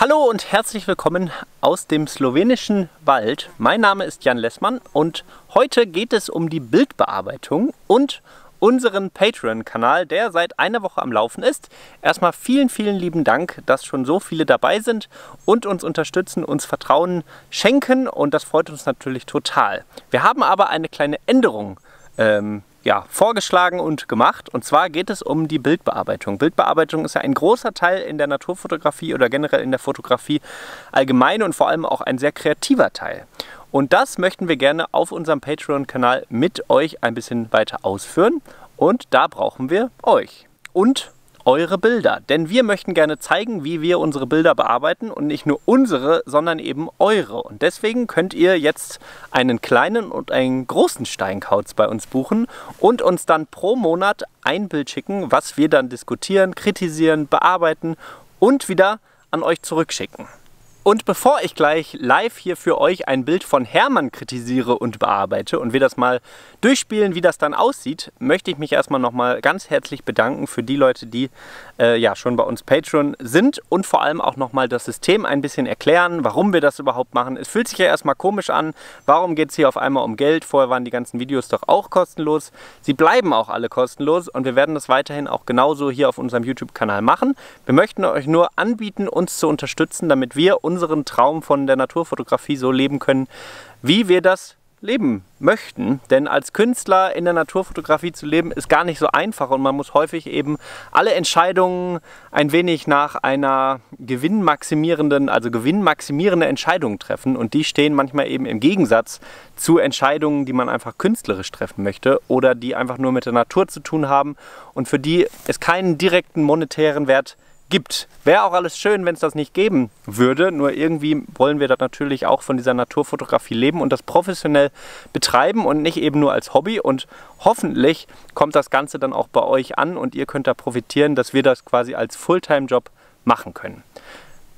Hallo und herzlich willkommen aus dem slowenischen Wald. Mein Name ist Jan Lessmann und heute geht es um die Bildbearbeitung und unseren Patreon-Kanal, der seit einer Woche am Laufen ist. Erstmal vielen, vielen lieben Dank, dass schon so viele dabei sind und uns unterstützen, uns Vertrauen schenken und das freut uns natürlich total. Wir haben aber eine kleine Änderung ähm, ja, vorgeschlagen und gemacht. Und zwar geht es um die Bildbearbeitung. Bildbearbeitung ist ja ein großer Teil in der Naturfotografie oder generell in der Fotografie allgemein und vor allem auch ein sehr kreativer Teil. Und das möchten wir gerne auf unserem Patreon-Kanal mit euch ein bisschen weiter ausführen. Und da brauchen wir euch. Und eure Bilder. Denn wir möchten gerne zeigen, wie wir unsere Bilder bearbeiten und nicht nur unsere, sondern eben eure. Und deswegen könnt ihr jetzt einen kleinen und einen großen Steinkauz bei uns buchen und uns dann pro Monat ein Bild schicken, was wir dann diskutieren, kritisieren, bearbeiten und wieder an euch zurückschicken. Und bevor ich gleich live hier für euch ein Bild von Hermann kritisiere und bearbeite und wir das mal durchspielen, wie das dann aussieht, möchte ich mich erstmal nochmal ganz herzlich bedanken für die Leute, die äh, ja schon bei uns Patreon sind und vor allem auch nochmal das System ein bisschen erklären, warum wir das überhaupt machen. Es fühlt sich ja erstmal komisch an, warum geht es hier auf einmal um Geld? Vorher waren die ganzen Videos doch auch kostenlos. Sie bleiben auch alle kostenlos und wir werden das weiterhin auch genauso hier auf unserem YouTube-Kanal machen. Wir möchten euch nur anbieten, uns zu unterstützen, damit wir uns unseren Traum von der Naturfotografie so leben können, wie wir das leben möchten. Denn als Künstler in der Naturfotografie zu leben, ist gar nicht so einfach und man muss häufig eben alle Entscheidungen ein wenig nach einer gewinnmaximierenden, also gewinnmaximierenden Entscheidung treffen und die stehen manchmal eben im Gegensatz zu Entscheidungen, die man einfach künstlerisch treffen möchte oder die einfach nur mit der Natur zu tun haben und für die es keinen direkten monetären Wert gibt gibt. Wäre auch alles schön, wenn es das nicht geben würde. Nur irgendwie wollen wir das natürlich auch von dieser Naturfotografie leben und das professionell betreiben und nicht eben nur als Hobby. Und hoffentlich kommt das Ganze dann auch bei euch an und ihr könnt da profitieren, dass wir das quasi als Fulltime-Job machen können.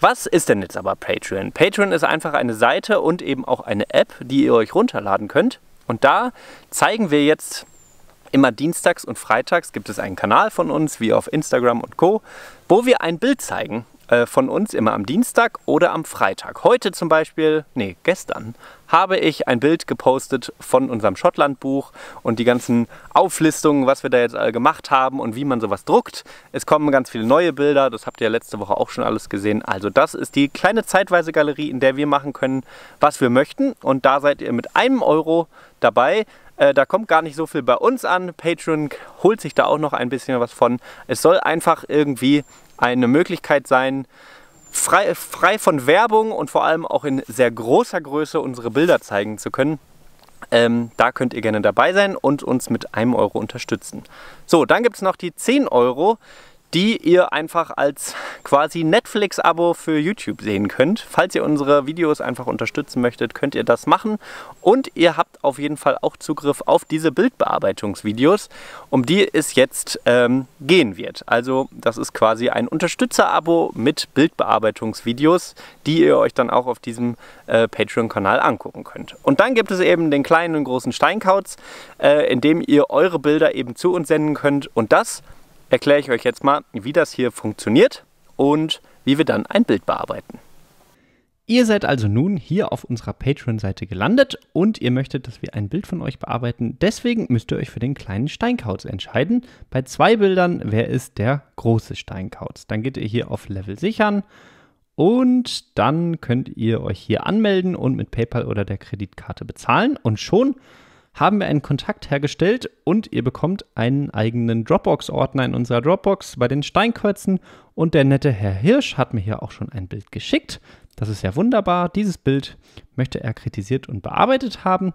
Was ist denn jetzt aber Patreon? Patreon ist einfach eine Seite und eben auch eine App, die ihr euch runterladen könnt. Und da zeigen wir jetzt immer dienstags und freitags gibt es einen Kanal von uns, wie auf Instagram und Co wo wir ein Bild zeigen äh, von uns immer am Dienstag oder am Freitag. Heute zum Beispiel, nee, gestern, habe ich ein Bild gepostet von unserem Schottlandbuch und die ganzen Auflistungen, was wir da jetzt gemacht haben und wie man sowas druckt. Es kommen ganz viele neue Bilder, das habt ihr ja letzte Woche auch schon alles gesehen. Also das ist die kleine zeitweise Galerie, in der wir machen können, was wir möchten. Und da seid ihr mit einem Euro dabei. Äh, da kommt gar nicht so viel bei uns an. Patreon holt sich da auch noch ein bisschen was von. Es soll einfach irgendwie eine Möglichkeit sein, frei, frei von Werbung und vor allem auch in sehr großer Größe unsere Bilder zeigen zu können. Ähm, da könnt ihr gerne dabei sein und uns mit einem Euro unterstützen. So, dann gibt es noch die 10 Euro die ihr einfach als quasi Netflix-Abo für YouTube sehen könnt. Falls ihr unsere Videos einfach unterstützen möchtet, könnt ihr das machen. Und ihr habt auf jeden Fall auch Zugriff auf diese Bildbearbeitungsvideos, um die es jetzt ähm, gehen wird. Also das ist quasi ein Unterstützer-Abo mit Bildbearbeitungsvideos, die ihr euch dann auch auf diesem äh, Patreon-Kanal angucken könnt. Und dann gibt es eben den kleinen und großen Steinkauz, äh, in dem ihr eure Bilder eben zu uns senden könnt. Und das erkläre ich euch jetzt mal, wie das hier funktioniert und wie wir dann ein Bild bearbeiten. Ihr seid also nun hier auf unserer Patreon-Seite gelandet und ihr möchtet, dass wir ein Bild von euch bearbeiten. Deswegen müsst ihr euch für den kleinen Steinkauz entscheiden. Bei zwei Bildern, wer ist der große Steinkauz? Dann geht ihr hier auf Level sichern und dann könnt ihr euch hier anmelden und mit PayPal oder der Kreditkarte bezahlen. Und schon haben wir einen Kontakt hergestellt und ihr bekommt einen eigenen Dropbox-Ordner in unserer Dropbox bei den Steinkreuzen. Und der nette Herr Hirsch hat mir hier auch schon ein Bild geschickt. Das ist ja wunderbar. Dieses Bild möchte er kritisiert und bearbeitet haben.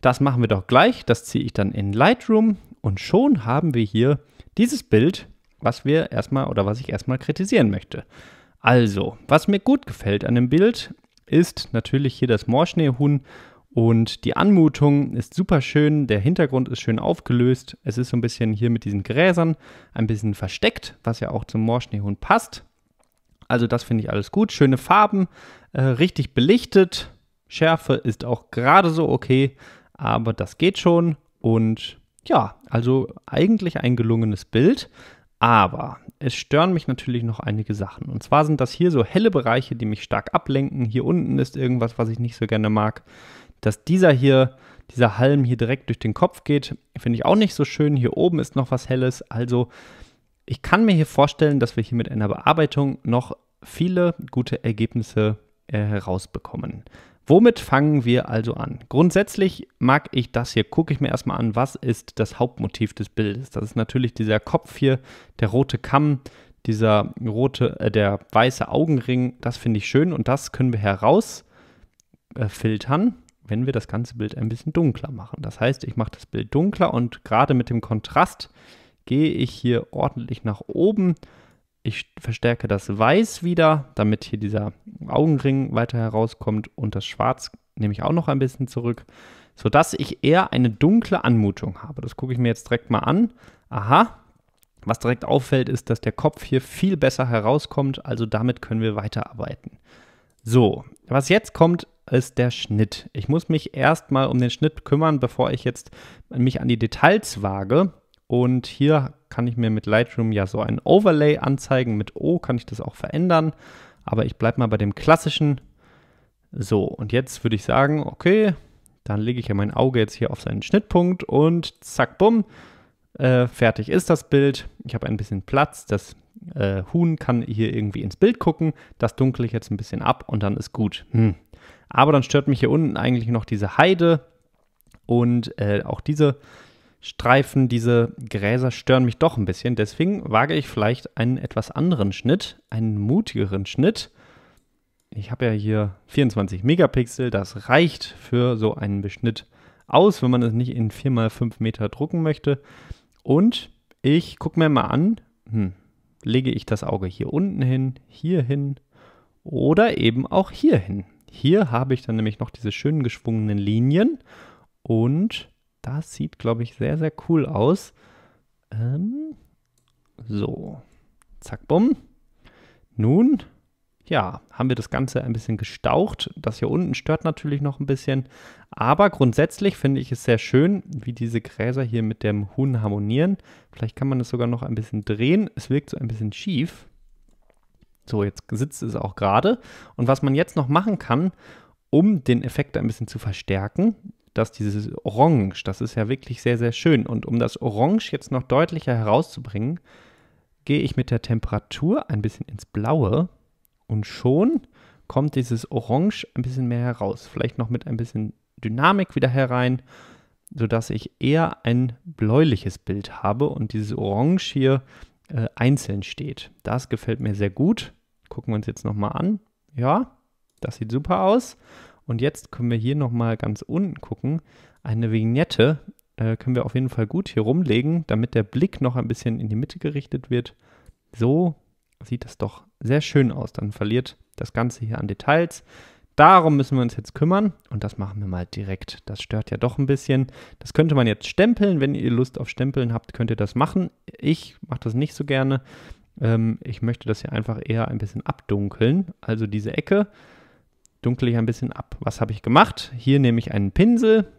Das machen wir doch gleich. Das ziehe ich dann in Lightroom. Und schon haben wir hier dieses Bild, was wir erstmal oder was ich erstmal kritisieren möchte. Also, was mir gut gefällt an dem Bild, ist natürlich hier das Moorschneehuhn und die Anmutung ist super schön, der Hintergrund ist schön aufgelöst. Es ist so ein bisschen hier mit diesen Gräsern ein bisschen versteckt, was ja auch zum Morschneehund passt. Also das finde ich alles gut. Schöne Farben, äh, richtig belichtet. Schärfe ist auch gerade so okay, aber das geht schon. Und ja, also eigentlich ein gelungenes Bild. Aber es stören mich natürlich noch einige Sachen. Und zwar sind das hier so helle Bereiche, die mich stark ablenken. Hier unten ist irgendwas, was ich nicht so gerne mag. Dass dieser hier, dieser Halm hier direkt durch den Kopf geht, finde ich auch nicht so schön. Hier oben ist noch was Helles. Also ich kann mir hier vorstellen, dass wir hier mit einer Bearbeitung noch viele gute Ergebnisse äh, herausbekommen. Womit fangen wir also an? Grundsätzlich mag ich das hier, gucke ich mir erstmal an, was ist das Hauptmotiv des Bildes. Das ist natürlich dieser Kopf hier, der rote Kamm, dieser rote, äh, der weiße Augenring, das finde ich schön und das können wir herausfiltern. Äh, wenn wir das ganze Bild ein bisschen dunkler machen. Das heißt, ich mache das Bild dunkler und gerade mit dem Kontrast gehe ich hier ordentlich nach oben. Ich verstärke das Weiß wieder, damit hier dieser Augenring weiter herauskommt und das Schwarz nehme ich auch noch ein bisschen zurück, sodass ich eher eine dunkle Anmutung habe. Das gucke ich mir jetzt direkt mal an. Aha, was direkt auffällt, ist, dass der Kopf hier viel besser herauskommt, also damit können wir weiterarbeiten. So, was jetzt kommt, ist der Schnitt. Ich muss mich erstmal um den Schnitt kümmern, bevor ich jetzt mich an die Details wage. Und hier kann ich mir mit Lightroom ja so ein Overlay anzeigen. Mit O kann ich das auch verändern. Aber ich bleibe mal bei dem klassischen. So, und jetzt würde ich sagen, okay, dann lege ich ja mein Auge jetzt hier auf seinen Schnittpunkt und zack, bumm, äh, fertig ist das Bild. Ich habe ein bisschen Platz, das äh, Huhn kann hier irgendwie ins Bild gucken, das dunkle ich jetzt ein bisschen ab und dann ist gut. Hm, aber dann stört mich hier unten eigentlich noch diese Heide und äh, auch diese Streifen, diese Gräser stören mich doch ein bisschen. Deswegen wage ich vielleicht einen etwas anderen Schnitt, einen mutigeren Schnitt. Ich habe ja hier 24 Megapixel, das reicht für so einen Beschnitt aus, wenn man es nicht in 4x5 Meter drucken möchte. Und ich gucke mir mal an, hm, lege ich das Auge hier unten hin, hier hin oder eben auch hier hin. Hier habe ich dann nämlich noch diese schönen geschwungenen Linien und das sieht, glaube ich, sehr, sehr cool aus. Ähm, so, zack, bumm. Nun, ja, haben wir das Ganze ein bisschen gestaucht. Das hier unten stört natürlich noch ein bisschen. Aber grundsätzlich finde ich es sehr schön, wie diese Gräser hier mit dem Huhn harmonieren. Vielleicht kann man es sogar noch ein bisschen drehen. Es wirkt so ein bisschen schief. So, jetzt sitzt es auch gerade. Und was man jetzt noch machen kann, um den Effekt ein bisschen zu verstärken, dass dieses Orange, das ist ja wirklich sehr, sehr schön. Und um das Orange jetzt noch deutlicher herauszubringen, gehe ich mit der Temperatur ein bisschen ins Blaue und schon kommt dieses Orange ein bisschen mehr heraus. Vielleicht noch mit ein bisschen Dynamik wieder herein, sodass ich eher ein bläuliches Bild habe und dieses Orange hier äh, einzeln steht. Das gefällt mir sehr gut. Gucken wir uns jetzt nochmal an. Ja, das sieht super aus. Und jetzt können wir hier nochmal ganz unten gucken. Eine Vignette äh, können wir auf jeden Fall gut hier rumlegen, damit der Blick noch ein bisschen in die Mitte gerichtet wird. So sieht das doch sehr schön aus. Dann verliert das Ganze hier an Details darum müssen wir uns jetzt kümmern und das machen wir mal direkt. Das stört ja doch ein bisschen. Das könnte man jetzt stempeln. Wenn ihr Lust auf Stempeln habt, könnt ihr das machen. Ich mache das nicht so gerne. Ähm, ich möchte das hier einfach eher ein bisschen abdunkeln. Also diese Ecke dunkle ich ein bisschen ab. Was habe ich gemacht? Hier nehme ich einen Pinsel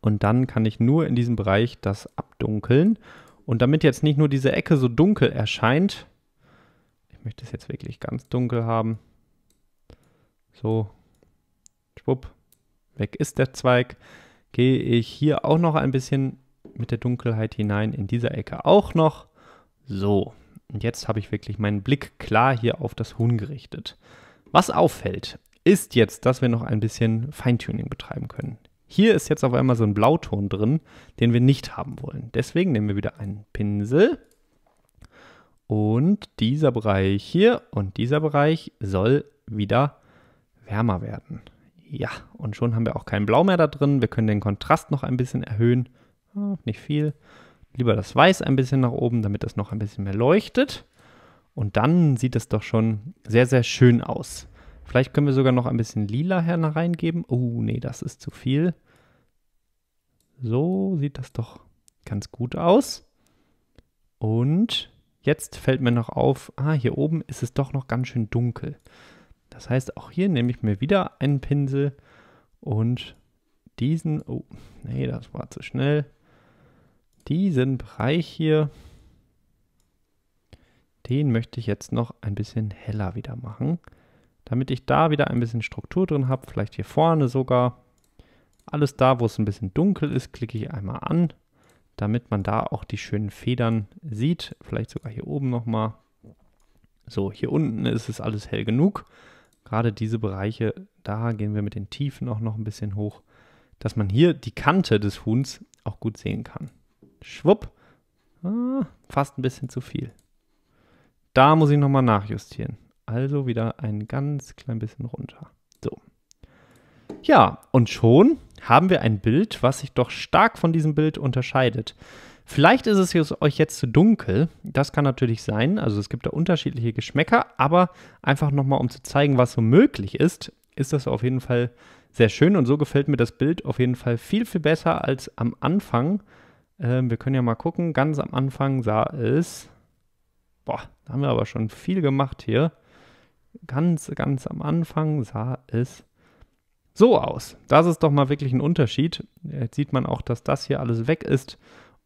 und dann kann ich nur in diesem Bereich das abdunkeln. Und damit jetzt nicht nur diese Ecke so dunkel erscheint, ich möchte es jetzt wirklich ganz dunkel haben. So, schwupp, weg ist der Zweig. Gehe ich hier auch noch ein bisschen mit der Dunkelheit hinein, in dieser Ecke auch noch. So, und jetzt habe ich wirklich meinen Blick klar hier auf das Huhn gerichtet. Was auffällt, ist jetzt, dass wir noch ein bisschen Feintuning betreiben können. Hier ist jetzt auf einmal so ein Blauton drin, den wir nicht haben wollen. Deswegen nehmen wir wieder einen Pinsel und dieser Bereich hier und dieser Bereich soll wieder wärmer werden. Ja, und schon haben wir auch kein Blau mehr da drin. Wir können den Kontrast noch ein bisschen erhöhen. Oh, nicht viel. Lieber das Weiß ein bisschen nach oben, damit das noch ein bisschen mehr leuchtet. Und dann sieht es doch schon sehr, sehr schön aus. Vielleicht können wir sogar noch ein bisschen lila hereingeben. Oh, nee, das ist zu viel. So sieht das doch ganz gut aus. Und jetzt fällt mir noch auf, ah, hier oben ist es doch noch ganz schön dunkel. Das heißt, auch hier nehme ich mir wieder einen Pinsel und diesen, oh, nee, das war zu schnell, diesen Bereich hier, den möchte ich jetzt noch ein bisschen heller wieder machen, damit ich da wieder ein bisschen Struktur drin habe, vielleicht hier vorne sogar. Alles da, wo es ein bisschen dunkel ist, klicke ich einmal an, damit man da auch die schönen Federn sieht, vielleicht sogar hier oben nochmal. So, hier unten ist es alles hell genug gerade diese Bereiche, da gehen wir mit den Tiefen auch noch ein bisschen hoch, dass man hier die Kante des Huhns auch gut sehen kann. Schwupp, ah, fast ein bisschen zu viel. Da muss ich nochmal nachjustieren. Also wieder ein ganz klein bisschen runter. So. Ja, und schon haben wir ein Bild, was sich doch stark von diesem Bild unterscheidet. Vielleicht ist es euch jetzt zu dunkel. Das kann natürlich sein. Also es gibt da unterschiedliche Geschmäcker, aber einfach nochmal, um zu zeigen, was so möglich ist, ist das auf jeden Fall sehr schön und so gefällt mir das Bild auf jeden Fall viel, viel besser als am Anfang. Ähm, wir können ja mal gucken. Ganz am Anfang sah es. Boah, da haben wir aber schon viel gemacht hier. Ganz, ganz am Anfang sah es so aus. Das ist doch mal wirklich ein Unterschied. Jetzt sieht man auch, dass das hier alles weg ist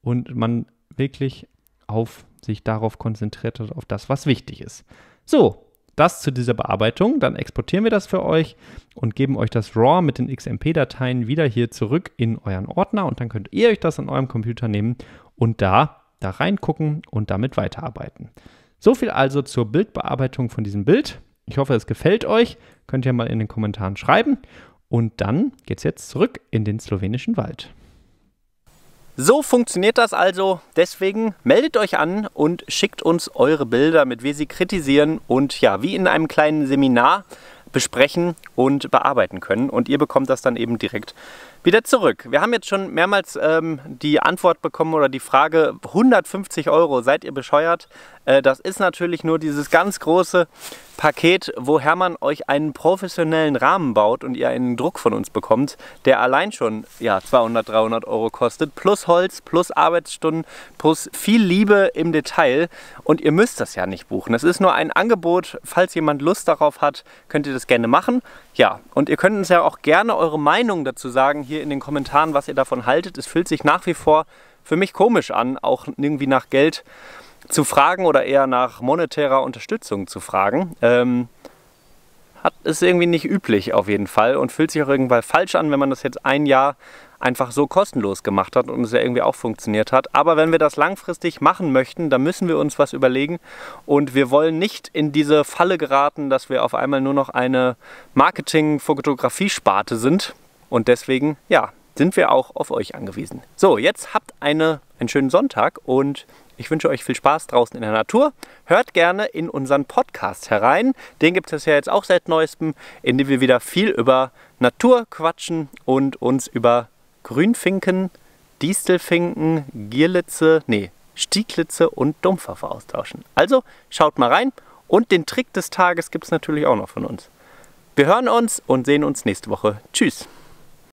und man wirklich auf sich darauf konzentriert hat, auf das, was wichtig ist. So, das zu dieser Bearbeitung. Dann exportieren wir das für euch und geben euch das RAW mit den XMP-Dateien wieder hier zurück in euren Ordner und dann könnt ihr euch das an eurem Computer nehmen und da, da reingucken und damit weiterarbeiten. So viel also zur Bildbearbeitung von diesem Bild. Ich hoffe, es gefällt euch. Könnt ihr mal in den Kommentaren schreiben. Und dann geht's jetzt zurück in den slowenischen Wald. So funktioniert das also. Deswegen meldet euch an und schickt uns eure Bilder, mit wir sie kritisieren und ja, wie in einem kleinen Seminar besprechen und bearbeiten können. Und ihr bekommt das dann eben direkt wieder zurück. Wir haben jetzt schon mehrmals ähm, die Antwort bekommen oder die Frage, 150 Euro, seid ihr bescheuert? Äh, das ist natürlich nur dieses ganz große Paket, wo Hermann euch einen professionellen Rahmen baut und ihr einen Druck von uns bekommt, der allein schon ja, 200, 300 Euro kostet, plus Holz, plus Arbeitsstunden, plus viel Liebe im Detail. Und ihr müsst das ja nicht buchen. Es ist nur ein Angebot. Falls jemand Lust darauf hat, könnt ihr das gerne machen. Ja, und ihr könnt uns ja auch gerne eure Meinung dazu sagen hier hier in den Kommentaren, was ihr davon haltet. Es fühlt sich nach wie vor für mich komisch an, auch irgendwie nach Geld zu fragen oder eher nach monetärer Unterstützung zu fragen. Ähm, hat, ist irgendwie nicht üblich auf jeden Fall und fühlt sich auch irgendwann falsch an, wenn man das jetzt ein Jahr einfach so kostenlos gemacht hat und es ja irgendwie auch funktioniert hat. Aber wenn wir das langfristig machen möchten, dann müssen wir uns was überlegen und wir wollen nicht in diese Falle geraten, dass wir auf einmal nur noch eine Marketing-Fotografie-Sparte sind, und deswegen, ja, sind wir auch auf euch angewiesen. So, jetzt habt eine, einen schönen Sonntag und ich wünsche euch viel Spaß draußen in der Natur. Hört gerne in unseren Podcast herein. Den gibt es ja jetzt auch seit neuestem, in dem wir wieder viel über Natur quatschen und uns über Grünfinken, Distelfinken, Gierlitze, nee, Stieglitze und Dompfaffe austauschen. Also schaut mal rein und den Trick des Tages gibt es natürlich auch noch von uns. Wir hören uns und sehen uns nächste Woche. Tschüss!